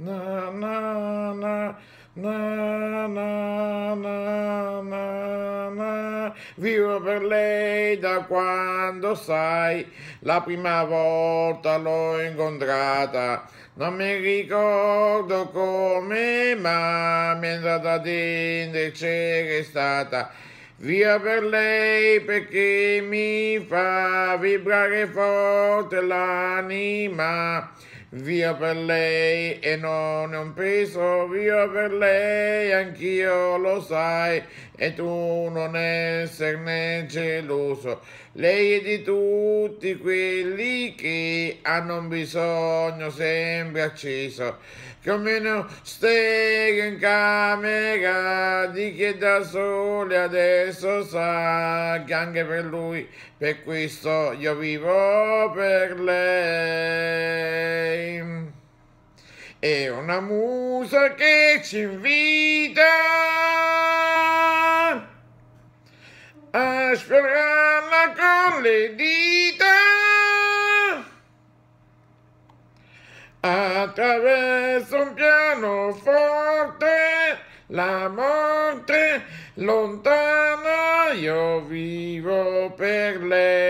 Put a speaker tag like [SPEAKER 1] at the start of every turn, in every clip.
[SPEAKER 1] na na na na na na na na vivo per lei da quando sai la prima volta l'ho incontrata non mi ricordo come ma mi è andata dentro e c'è restata Via per lei perché mi fa vibrare forte l'anima via per lei e non è un peso, via per lei, anch'io lo sai, e tu non esserne geloso. Lei è di tutti quelli che hanno un bisogno sempre acceso, che almeno stega in camera di chi è da sole adesso sa che anche per lui, per questo io vivo per lei è una musa che ci invita a sferrarla con le dita attraverso un piano forte la morte lontana io vivo per lei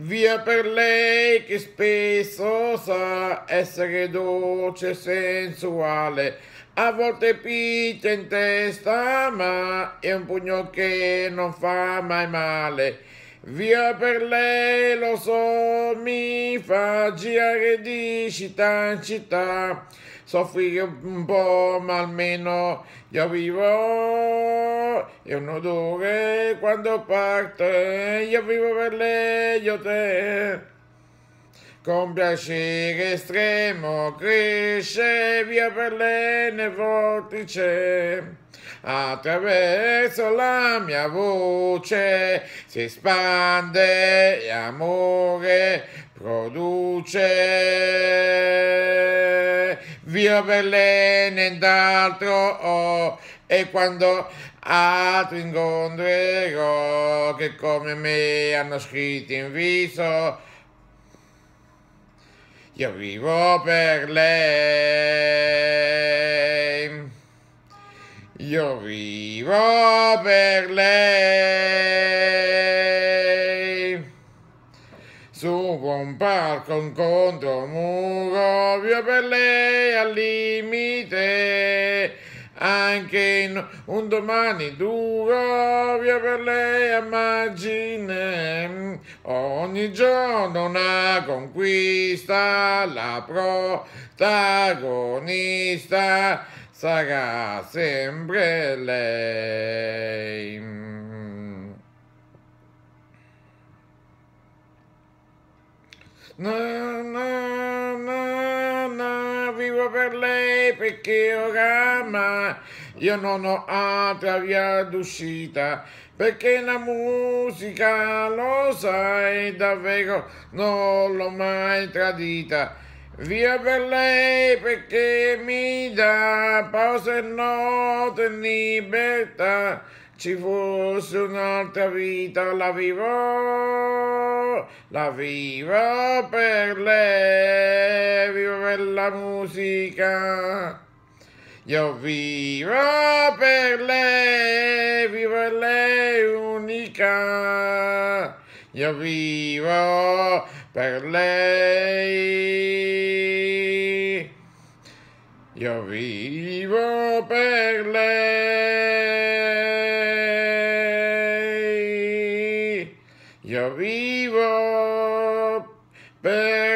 [SPEAKER 1] Via per lei che spesso sa essere dolce e sensuale, a volte picchia in testa, ma è un pugno che non fa mai male. Via per lei, lo so, mi fa girare di città in città. Soffrire un po', ma almeno io vivo. È un odore quando parte, io vivo per lei, io te. Con piacere estremo cresce via per le nevotice, attraverso la mia voce si espande e amore produce. Via per le nient'altro oh, e quando altri incontrerò che come me hanno scritto in viso io vivo per lei. Io vivo per lei. Su un palco incontro un muro, vivo per lei al limite anche in un domani duro via per lei immagine. Ogni giorno una conquista, la protagonista sarà sempre lei. No solo per lei perché oramai io non ho altra via d'uscita perché la musica lo sai davvero non l'ho mai tradita Via per lei perché mi dà pausa e notte e libertà. Ci fosse un'altra vita, la vivrò la vivo per lei, vivo per la musica. Io vivo per lei, vivo per lei unica. Io vivo per lei. Io vivo per lei. Boo!